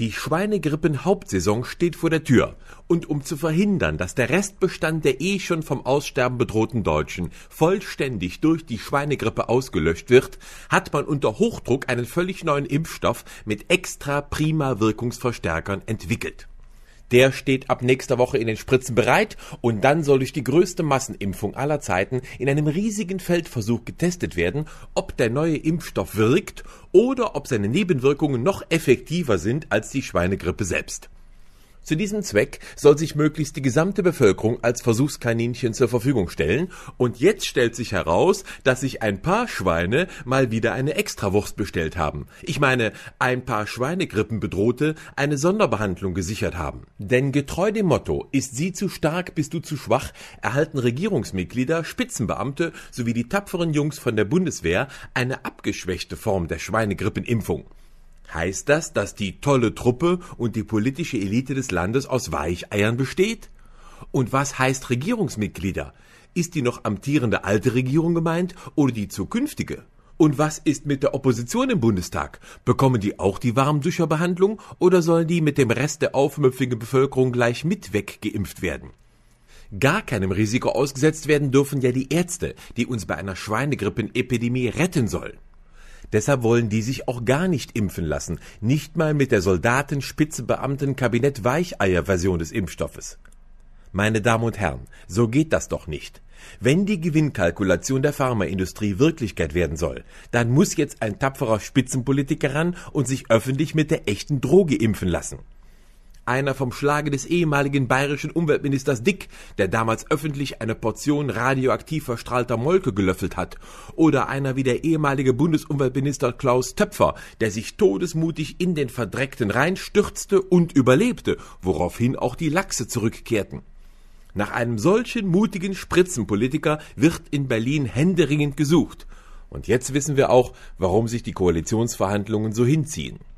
Die Schweinegrippen-Hauptsaison steht vor der Tür und um zu verhindern, dass der Restbestand der eh schon vom Aussterben bedrohten Deutschen vollständig durch die Schweinegrippe ausgelöscht wird, hat man unter Hochdruck einen völlig neuen Impfstoff mit extra prima Wirkungsverstärkern entwickelt der steht ab nächster Woche in den Spritzen bereit und dann soll durch die größte Massenimpfung aller Zeiten in einem riesigen Feldversuch getestet werden, ob der neue Impfstoff wirkt oder ob seine Nebenwirkungen noch effektiver sind als die Schweinegrippe selbst. Zu diesem Zweck soll sich möglichst die gesamte Bevölkerung als Versuchskaninchen zur Verfügung stellen. Und jetzt stellt sich heraus, dass sich ein paar Schweine mal wieder eine Extrawurst bestellt haben. Ich meine, ein paar Schweinegrippenbedrohte eine Sonderbehandlung gesichert haben. Denn getreu dem Motto, ist sie zu stark, bist du zu schwach, erhalten Regierungsmitglieder, Spitzenbeamte sowie die tapferen Jungs von der Bundeswehr eine abgeschwächte Form der Schweinegrippenimpfung. Heißt das, dass die tolle Truppe und die politische Elite des Landes aus Weicheiern besteht? Und was heißt Regierungsmitglieder? Ist die noch amtierende alte Regierung gemeint oder die zukünftige? Und was ist mit der Opposition im Bundestag? Bekommen die auch die Warmdücherbehandlung oder sollen die mit dem Rest der aufmüpfigen Bevölkerung gleich mit weggeimpft werden? Gar keinem Risiko ausgesetzt werden dürfen ja die Ärzte, die uns bei einer Schweinegrippenepidemie retten sollen. Deshalb wollen die sich auch gar nicht impfen lassen. Nicht mal mit der Soldaten, Spitzebeamten, Kabinett, Weicheier-Version des Impfstoffes. Meine Damen und Herren, so geht das doch nicht. Wenn die Gewinnkalkulation der Pharmaindustrie Wirklichkeit werden soll, dann muss jetzt ein tapferer Spitzenpolitiker ran und sich öffentlich mit der echten Droge impfen lassen einer vom Schlage des ehemaligen bayerischen Umweltministers Dick, der damals öffentlich eine Portion radioaktiv verstrahlter Molke gelöffelt hat, oder einer wie der ehemalige Bundesumweltminister Klaus Töpfer, der sich todesmutig in den verdreckten Rhein stürzte und überlebte, woraufhin auch die Lachse zurückkehrten. Nach einem solchen mutigen Spritzenpolitiker wird in Berlin händeringend gesucht. Und jetzt wissen wir auch, warum sich die Koalitionsverhandlungen so hinziehen.